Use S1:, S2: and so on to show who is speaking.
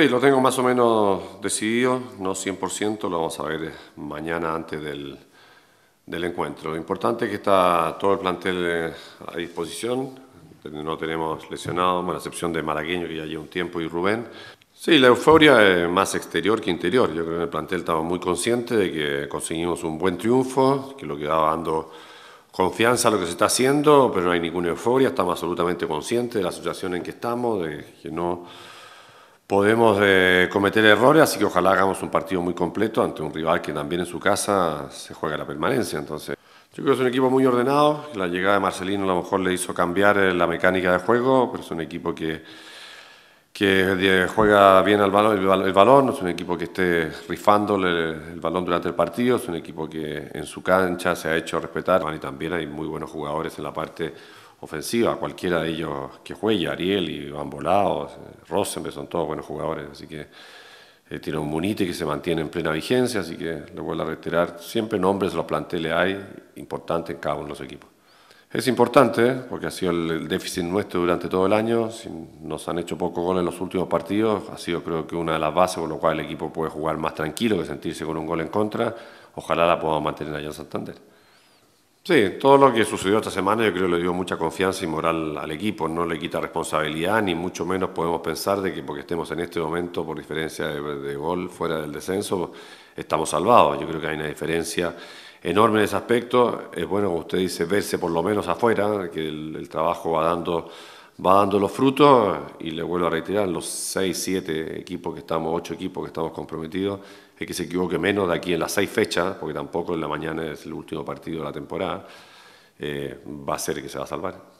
S1: Sí, lo tengo más o menos decidido, no 100%, lo vamos a ver mañana antes del, del encuentro. Lo importante es que está todo el plantel eh, a disposición, no tenemos lesionados, con la excepción de maraqueño que ya lleva un tiempo, y Rubén. Sí, la euforia es más exterior que interior. Yo creo que el plantel estaba muy consciente de que conseguimos un buen triunfo, que lo que va dando confianza a lo que se está haciendo, pero no hay ninguna euforia, estamos absolutamente conscientes de la situación en que estamos, de que no podemos eh, cometer errores, así que ojalá hagamos un partido muy completo ante un rival que también en su casa se juega la permanencia. Entonces, yo creo que es un equipo muy ordenado. La llegada de Marcelino a lo mejor le hizo cambiar eh, la mecánica de juego, pero es un equipo que que juega bien balón, el, balón, es un equipo que esté rifando el, balón durante el partido, es un equipo que en su cancha se ha hecho respetar y también hay muy buenos jugadores en la parte ofensiva, cualquiera de ellos que juegue, Ariel, y Bolao, Rosenberg, son todos buenos jugadores, así que eh, tiene un Munite que se mantiene en plena vigencia, así que lo vuelvo a reiterar, siempre nombres, los planteles hay, importante en cada uno de los equipos. Es importante, ¿eh? porque ha sido el déficit nuestro durante todo el año, nos han hecho pocos goles en los últimos partidos, ha sido creo que una de las bases con lo cual el equipo puede jugar más tranquilo que sentirse con un gol en contra, ojalá la podamos mantener allá en Santander. Sí, todo lo que sucedió esta semana yo creo que le dio mucha confianza y moral al equipo, no le quita responsabilidad, ni mucho menos podemos pensar de que porque estemos en este momento por diferencia de gol fuera del descenso, estamos salvados, yo creo que hay una diferencia enorme en aspecto. Es bueno, como usted dice, verse por lo menos afuera, que el, trabajo va dando, va dando los frutos y le vuelvo a reiterar, los seis, siete equipos que estamos, ocho equipos que estamos comprometidos, es que se equivoque menos de aquí en las seis fechas, porque tampoco en la mañana es el último partido de la temporada, eh, va a ser que se va a salvar.